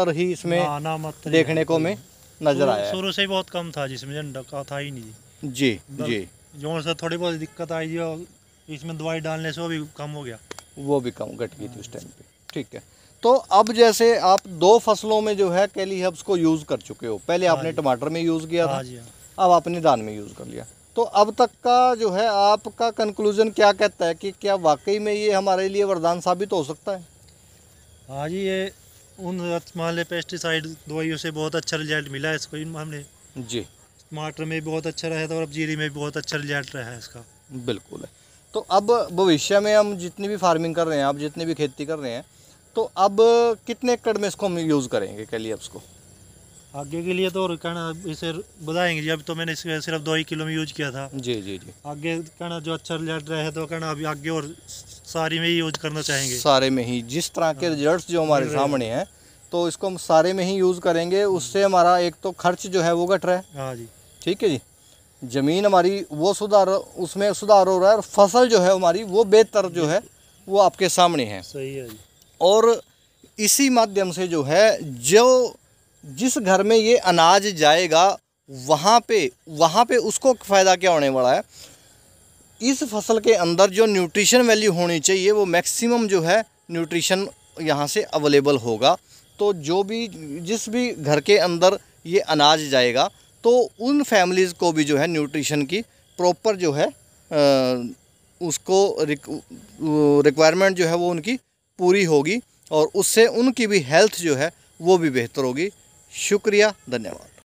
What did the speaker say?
और ही इसमें ना, ना मत देखने को में नजर आया शुरू से ही बहुत कम था जिसमें झंडा का था ही नहीं जी जी जोर से थोड़ी बहुत दिक्कत आई थी और इसमें दवाई डालने से वो भी कम हो गया वो भी कम घट गई थी उस टाइम पे ठीक है तो अब जैसे आप दो फसलों में जो है कैली हब्स को यूज़ कर चुके हो पहले आपने हाँ टमाटर में यूज़ किया था हाँ हाँ। अब आपने धान में यूज़ कर लिया तो अब तक का जो है आपका कंक्लूजन क्या कहता है कि क्या वाकई में ये हमारे लिए वरदान साबित हो सकता है हाँ जी ये उन मान पेस्टिसाइड दवाइयों से बहुत अच्छा रिजल्ट मिला है इसको हमने जी टमाटर में भी बहुत अच्छा रहा था और तो अब जीरी में भी बहुत अच्छा रिजल्ट रहा है इसका बिल्कुल है तो अब भविष्य में हम जितनी भी फार्मिंग कर रहे हैं आप जितनी भी खेती कर रहे हैं तो अब कितने एकड़ में इसको हम यूज़ करेंगे कह लिए उसको आगे के लिए तो और कहना इसे बताएंगे जी अब तो मैंने इसके सिर्फ दो ही किलो में यूज किया था जी जी जी आगे कहना जो अच्छा रिजल्ट रहा है तो कहना अभी आगे और सारी में ही यूज करना चाहेंगे सारे में ही जिस तरह के हाँ। रिजल्ट जो हमारे सामने हैं तो इसको हम सारे में ही यूज़ करेंगे उससे हमारा एक तो खर्च जो है वो घट रहा है हाँ जी ठीक है जी ज़मीन हमारी वो सुधार उसमें सुधार हो रहा है और फसल जो है हमारी वो बेहतर जो है वो आपके सामने है सही है और इसी माध्यम से जो है जो जिस घर में ये अनाज जाएगा वहाँ पे वहाँ पे उसको फ़ायदा क्या होने वाला है इस फसल के अंदर जो न्यूट्रिशन वैल्यू होनी चाहिए वो मैक्सिमम जो है न्यूट्रिशन यहाँ से अवेलेबल होगा तो जो भी जिस भी घर के अंदर ये अनाज जाएगा तो उन फैमिलीज़ को भी जो है न्यूट्रिशन की प्रॉपर जो है आ, उसको रिक्वायरमेंट जो है वो उनकी पूरी होगी और उससे उनकी भी हेल्थ जो है वो भी बेहतर होगी शुक्रिया धन्यवाद